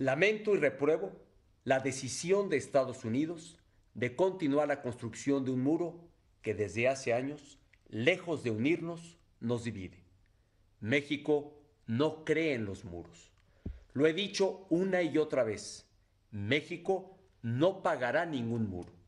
Lamento y repruebo la decisión de Estados Unidos de continuar la construcción de un muro que desde hace años, lejos de unirnos, nos divide. México no cree en los muros. Lo he dicho una y otra vez. México no pagará ningún muro.